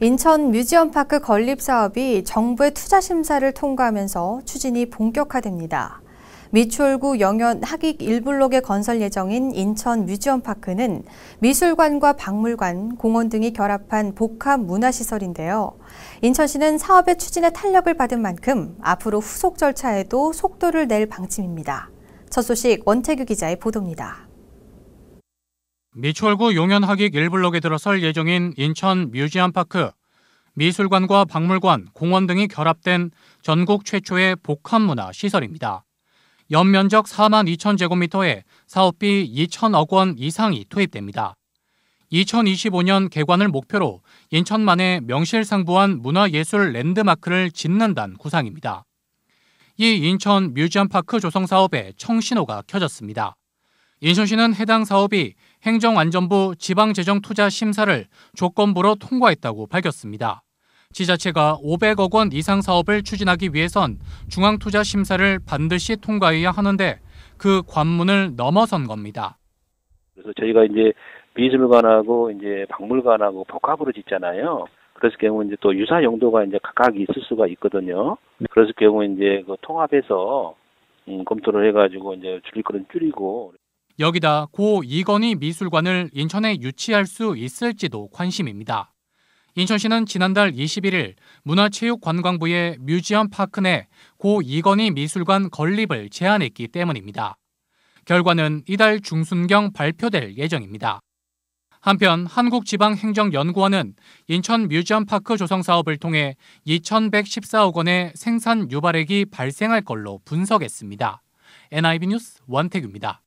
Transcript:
인천 뮤지엄파크 건립 사업이 정부의 투자 심사를 통과하면서 추진이 본격화됩니다. 미추홀구 영현 학익 1블록의 건설 예정인 인천 뮤지엄파크는 미술관과 박물관, 공원 등이 결합한 복합 문화시설인데요. 인천시는 사업의 추진에 탄력을 받은 만큼 앞으로 후속 절차에도 속도를 낼 방침입니다. 첫 소식 원태규 기자의 보도입니다. 미추홀구 용현하객 1블록에 들어설 예정인 인천 뮤지엄파크, 미술관과 박물관, 공원 등이 결합된 전국 최초의 복합문화 시설입니다. 연면적 4만 2천 제곱미터에 사업비 2천억 원 이상이 투입됩니다. 2025년 개관을 목표로 인천만의 명실상부한 문화예술 랜드마크를 짓는다는 구상입니다. 이 인천 뮤지엄파크 조성 사업에 청신호가 켜졌습니다. 인천시는 해당 사업이 행정안전부 지방재정투자심사를 조건부로 통과했다고 밝혔습니다. 지자체가 500억 원 이상 사업을 추진하기 위해선 중앙투자심사를 반드시 통과해야 하는데 그 관문을 넘어선 겁니다. 그래서 저희가 이제 미술관하고 이제 박물관하고 복합으로 짓잖아요. 그래서 경우 이제 또 유사 용도가 이제 각각 있을 수가 있거든요. 그래서 경우 이제 그 통합해서 음, 검토를 해가지고 이제 줄일 거는 줄이고 여기다 고 이건희 미술관을 인천에 유치할 수 있을지도 관심입니다. 인천시는 지난달 21일 문화체육관광부의 뮤지엄 파크 내 고 이건희 미술관 건립을 제안했기 때문입니다. 결과는 이달 중순경 발표될 예정입니다. 한편 한국지방행정연구원은 인천 뮤지엄 파크 조성 사업을 통해 2,114억 원의 생산 유발액이 발생할 걸로 분석했습니다. NIB 뉴스 원택입니다